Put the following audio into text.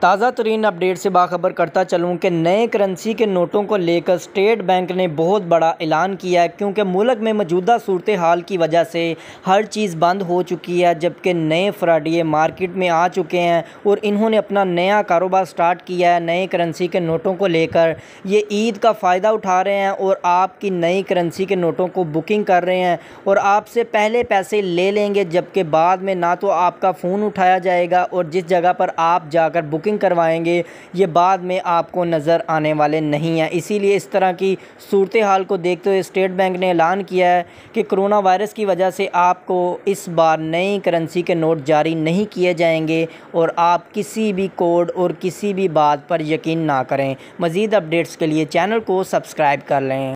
ताज़ा तरीन अपडेट से बाखबर करता चलूँ कि नए करेंसी के नोटों को लेकर स्टेट बैंक ने बहुत बड़ा ऐलान किया है क्योंकि मुल्क में मौजूदा सूरत हाल की वजह से हर चीज़ बंद हो चुकी है जबकि नए फ्राडिए मार्केट में आ चुके हैं और इन्होंने अपना नया कारोबार स्टार्ट किया है नए करेंसी के नोटों को लेकर ये ईद का फ़ायदा उठा रहे हैं और आपकी नई करेंसी के नोटों को बुकिंग कर रहे हैं और आपसे पहले पैसे ले लेंगे जबकि बाद में ना तो आपका फ़ोन उठाया जाएगा और जिस जगह पर आप जाकर बुक बुकिंग करवाएंगे ये बाद में आपको नज़र आने वाले नहीं हैं इसीलिए इस तरह की सूरत हाल को देखते हुए स्टेट बैंक ने ऐलान किया है कि कोरोना वायरस की वजह से आपको इस बार नई करेंसी के नोट जारी नहीं किए जाएंगे और आप किसी भी कोड और किसी भी बात पर यकीन ना करें मज़ीद अपडेट्स के लिए चैनल को सब्सक्राइब कर लें